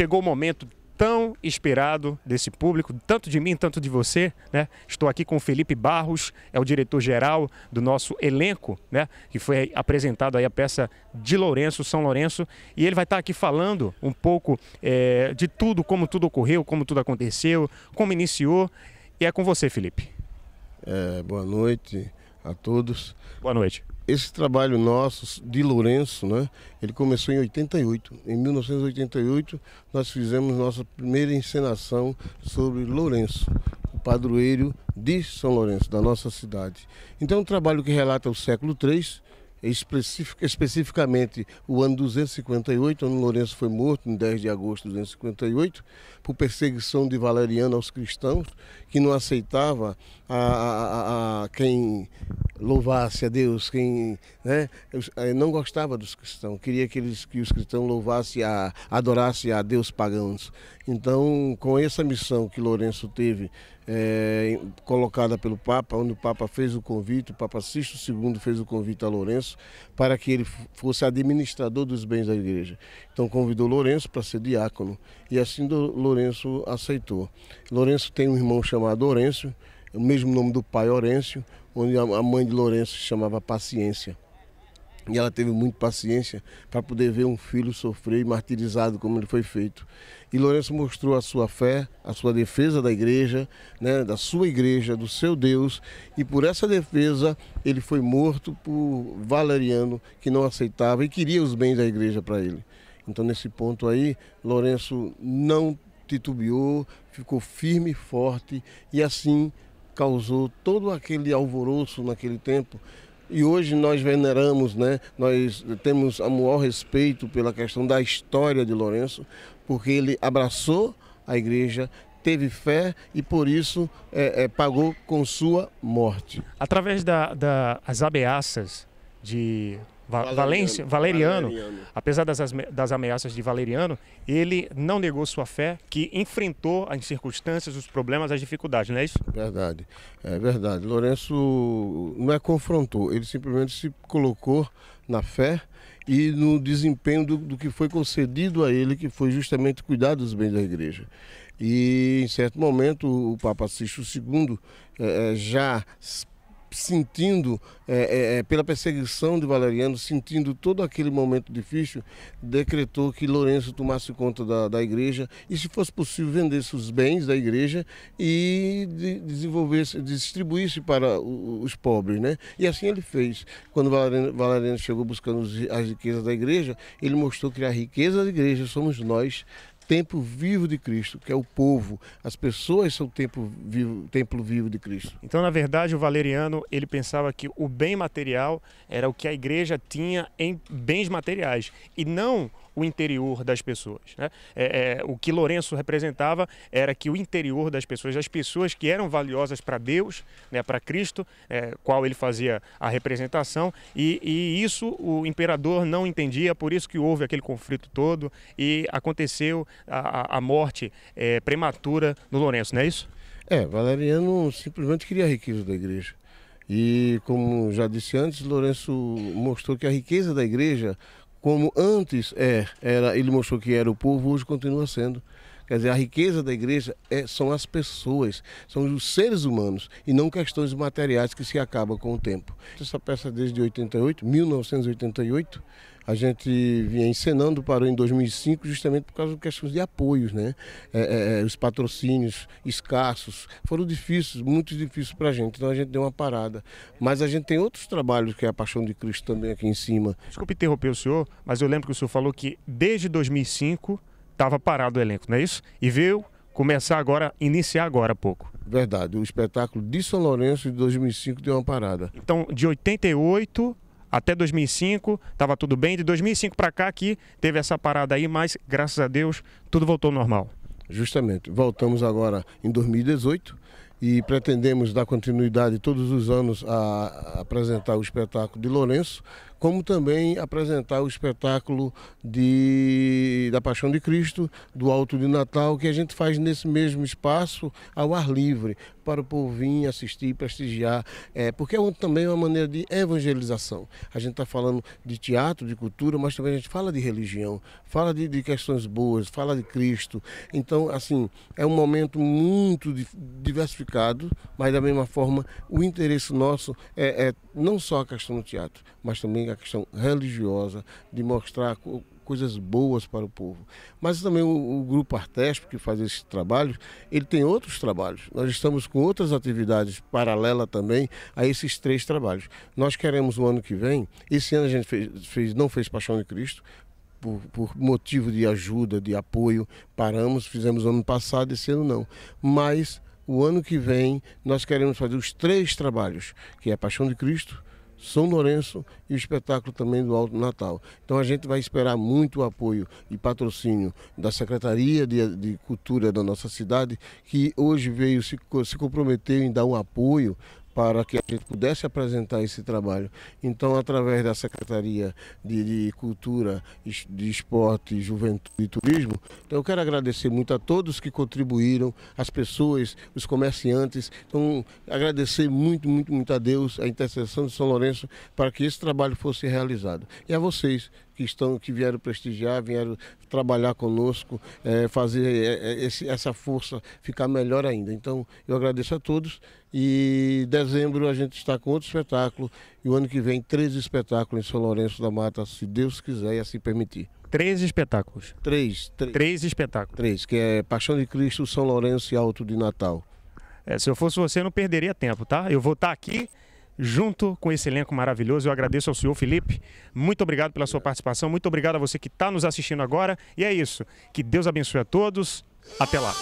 chegou o momento tão esperado desse público, tanto de mim, tanto de você, né? Estou aqui com o Felipe Barros, é o diretor-geral do nosso elenco, né? Que foi apresentado aí a peça de Lourenço, São Lourenço, e ele vai estar aqui falando um pouco é, de tudo, como tudo ocorreu, como tudo aconteceu, como iniciou, e é com você, Felipe. É, boa noite a todos. Boa noite esse trabalho nosso de Lourenço, né, ele começou em 88. Em 1988 nós fizemos nossa primeira encenação sobre Lourenço, o padroeiro de São Lourenço, da nossa cidade. Então é um trabalho que relata o século III, especific, especificamente o ano 258, onde Lourenço foi morto, em 10 de agosto de 258, por perseguição de Valeriano aos cristãos, que não aceitava a, a, a, a quem louvasse a Deus, quem né, não gostava dos cristãos, queria que, eles, que os cristãos louvassem, a, adorassem a Deus pagãos. Então, com essa missão que Lourenço teve, é, colocada pelo Papa, onde o Papa fez o convite, o Papa Sisto II fez o convite a Lourenço para que ele fosse administrador dos bens da igreja. Então, convidou Lourenço para ser diácono e assim Lourenço aceitou. Lourenço tem um irmão chamado Lourenço, o mesmo nome do pai, Horêncio, onde a mãe de Lourenço se chamava Paciência. E ela teve muito paciência para poder ver um filho sofrer e martirizado como ele foi feito. E Lourenço mostrou a sua fé, a sua defesa da igreja, né, da sua igreja, do seu Deus. E por essa defesa ele foi morto por Valeriano, que não aceitava e queria os bens da igreja para ele. Então, nesse ponto aí, Lourenço não titubeou, ficou firme e forte e assim causou todo aquele alvoroço naquele tempo. E hoje nós veneramos, né? nós temos o maior respeito pela questão da história de Lourenço, porque ele abraçou a igreja, teve fé e por isso é, é, pagou com sua morte. Através das da, da, ameaças de Valência Valeriano. Valeriano, apesar das, das ameaças de Valeriano, ele não negou sua fé, que enfrentou as circunstâncias, os problemas, as dificuldades, não é isso? Verdade, é verdade. Lourenço não é confrontou, ele simplesmente se colocou na fé e no desempenho do, do, que foi concedido a ele, que foi justamente cuidar dos bens da igreja. E em certo momento o Papa Sisto II, eh, eh, já sentindo é, é, é, pela perseguição de Valeriano, sentindo todo aquele momento difícil, decretou que Lourenço tomasse conta da, da igreja e, se fosse possível, vendesse os bens da igreja e de, desenvolvesse, distribuísse para os pobres, né? E assim ele fez. Quando Valeriano, Valeriano chegou buscando as riquezas da igreja, ele mostrou que a riqueza da igreja somos nós, templo vivo de Cristo, que é o povo. As pessoas são o templo vivo, templo vivo de Cristo. Então, na verdade, o Valeriano ele pensava que o bem material era o que a igreja tinha em bens materiais e não o interior das pessoas. Né? É, é, o que Lourenço representava era que o interior das pessoas, as pessoas que eram valiosas para Deus, né, para Cristo, é, qual ele fazia a representação, e, e, isso o imperador não entendia, por isso que houve aquele conflito todo e aconteceu a, a morte é, prematura no Lourenço, não é isso? É, Valeriano simplesmente queria a riqueza da igreja. E como já disse antes, Lourenço mostrou que a riqueza da igreja, como antes é, era, ele mostrou que era o povo, hoje continua sendo. Quer dizer, a riqueza da igreja é, são as pessoas, são os seres humanos e não questões materiais que se acabam com o tempo. Essa peça desde 88, 1988, a gente vinha encenando, parou em 2005 justamente por causa de questões de apoios, né? É, é, é os patrocínios escassos foram difíceis, muito difíceis para a gente, então a gente deu uma parada. Mas a gente tem outros trabalhos, que é a Paixão de Cristo também aqui em cima. Desculpe interromper o senhor, mas eu lembro que o senhor falou que desde 2005 estava parado o elenco, não é isso? E veio começar agora, iniciar agora há pouco. Verdade, o espetáculo de São Lourenço de 2005 deu uma parada. Então, de 88 até 2005 estava tudo bem, de 2005 para cá aqui teve essa parada aí, mas graças a Deus tudo voltou ao normal. Justamente, voltamos agora em 2018 e pretendemos dar continuidade todos os anos a apresentar o espetáculo de Lourenço como também apresentar o espetáculo de, da Paixão de Cristo, do Alto de Natal, que a gente faz nesse mesmo espaço, ao ar livre, para o povo vir assistir, prestigiar, é, porque é um, também uma maneira de evangelização. A gente está falando de teatro, de cultura, mas também a gente fala de religião, fala de, de questões boas, fala de Cristo. Então, assim, é um momento muito diversificado, mas da mesma forma o interesse nosso é, é não só a questão do teatro, mas também a questão religiosa, de mostrar co coisas boas para o povo. Mas também o, o grupo Artesp, que faz esse trabalho, ele tem outros trabalhos. Nós estamos com outras atividades paralela também a esses três trabalhos. Nós queremos o ano que vem, esse ano a gente fez, fez, não fez Paixão de Cristo, por, por, motivo de ajuda, de apoio, paramos, fizemos ano passado, esse ano não. Mas o ano que vem nós queremos fazer os três trabalhos, que é a Paixão de Cristo, são Lourenço e o espetáculo também do Alto Natal. Então a gente vai esperar muito o apoio e patrocínio da Secretaria de, de Cultura da nossa cidade, que hoje veio se, se comprometeu em dar um apoio para que a gente pudesse apresentar esse trabalho. Então, através da Secretaria de, de, Cultura, de Esporte, Juventude e Turismo, então eu quero agradecer muito a todos que contribuíram, as pessoas, os comerciantes. Então, agradecer muito, muito, muito a Deus, a intercessão de São Lourenço, para que esse trabalho fosse realizado. E a vocês que estão, que vieram prestigiar, vieram trabalhar conosco, é, fazer é, é, esse, essa força ficar melhor ainda. Então, eu agradeço a todos e dezembro a gente está com outro espetáculo e o ano que vem três espetáculos em São Lourenço da Mata, se Deus quiser e assim permitir. Três espetáculos. Três, três. Três espetáculos. Três, que é Paixão de Cristo, São Lourenço e Alto de Natal. É, se eu fosse você, eu não perderia tempo, tá? Eu vou estar aqui junto com esse elenco maravilhoso. Eu agradeço ao senhor Felipe, muito obrigado pela sua participação, muito obrigado a você que está nos assistindo agora. E é isso, que Deus abençoe a todos, até lá.